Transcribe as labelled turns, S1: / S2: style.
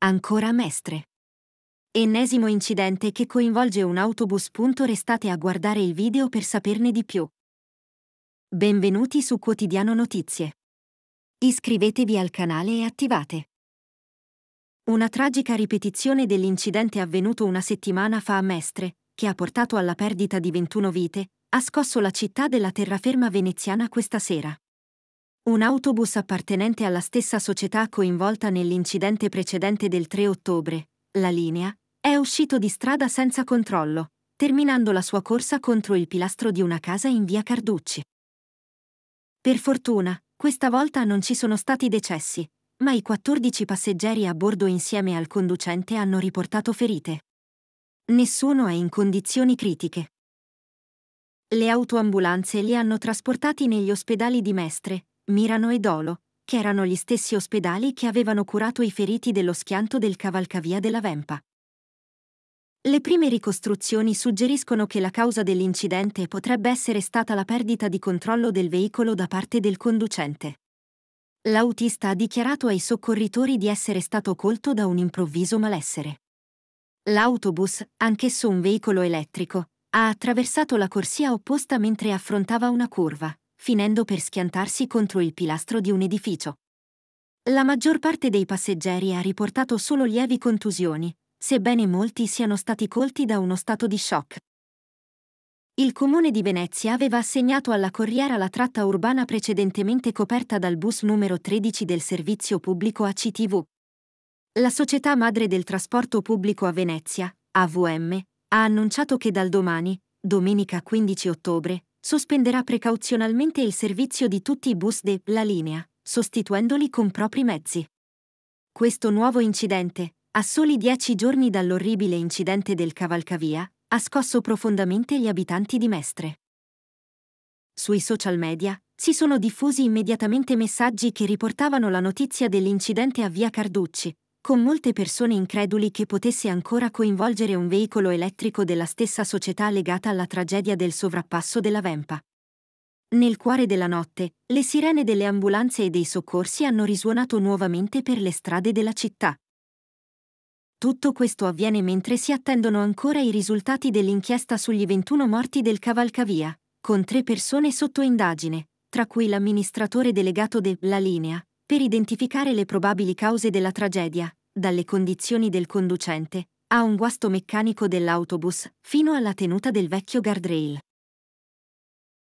S1: Ancora Mestre. Ennesimo incidente che coinvolge un autobus. Restate a guardare il video per saperne di più. Benvenuti su Quotidiano Notizie. Iscrivetevi al canale e attivate. Una tragica ripetizione dell'incidente avvenuto una settimana fa a Mestre, che ha portato alla perdita di 21 vite, ha scosso la città della terraferma veneziana questa sera. Un autobus appartenente alla stessa società coinvolta nell'incidente precedente del 3 ottobre, la linea, è uscito di strada senza controllo, terminando la sua corsa contro il pilastro di una casa in via Carducci. Per fortuna, questa volta non ci sono stati decessi, ma i 14 passeggeri a bordo insieme al conducente hanno riportato ferite. Nessuno è in condizioni critiche. Le autoambulanze li hanno trasportati negli ospedali di Mestre, Mirano e Dolo, che erano gli stessi ospedali che avevano curato i feriti dello schianto del cavalcavia della Vempa. Le prime ricostruzioni suggeriscono che la causa dell'incidente potrebbe essere stata la perdita di controllo del veicolo da parte del conducente. L'autista ha dichiarato ai soccorritori di essere stato colto da un improvviso malessere. L'autobus, anch'esso un veicolo elettrico, ha attraversato la corsia opposta mentre affrontava una curva, finendo per schiantarsi contro il pilastro di un edificio. La maggior parte dei passeggeri ha riportato solo lievi contusioni, sebbene molti siano stati colti da uno stato di shock. Il comune di Venezia aveva assegnato alla Corriera la tratta urbana precedentemente coperta dal bus numero 13 del servizio pubblico ACTV. La società madre del trasporto pubblico a Venezia, AVM, ha annunciato che dal domani, domenica 15 ottobre, sospenderà precauzionalmente il servizio di tutti i bus della linea, sostituendoli con propri mezzi. Questo nuovo incidente, a soli dieci giorni dall'orribile incidente del cavalcavia, ha scosso profondamente gli abitanti di Mestre. Sui social media si sono diffusi immediatamente messaggi che riportavano la notizia dell'incidente a via Carducci, con molte persone increduli che potesse ancora coinvolgere un veicolo elettrico della stessa società legata alla tragedia del sovrappasso della Vempa. Nel cuore della notte, le sirene delle ambulanze e dei soccorsi hanno risuonato nuovamente per le strade della città. Tutto questo avviene mentre si attendono ancora i risultati dell'inchiesta sugli 21 morti del Cavalcavia, con tre persone sotto indagine, tra cui l'amministratore delegato de La Linea, per identificare le probabili cause della tragedia, dalle condizioni del conducente, a un guasto meccanico dell'autobus, fino alla tenuta del vecchio guardrail.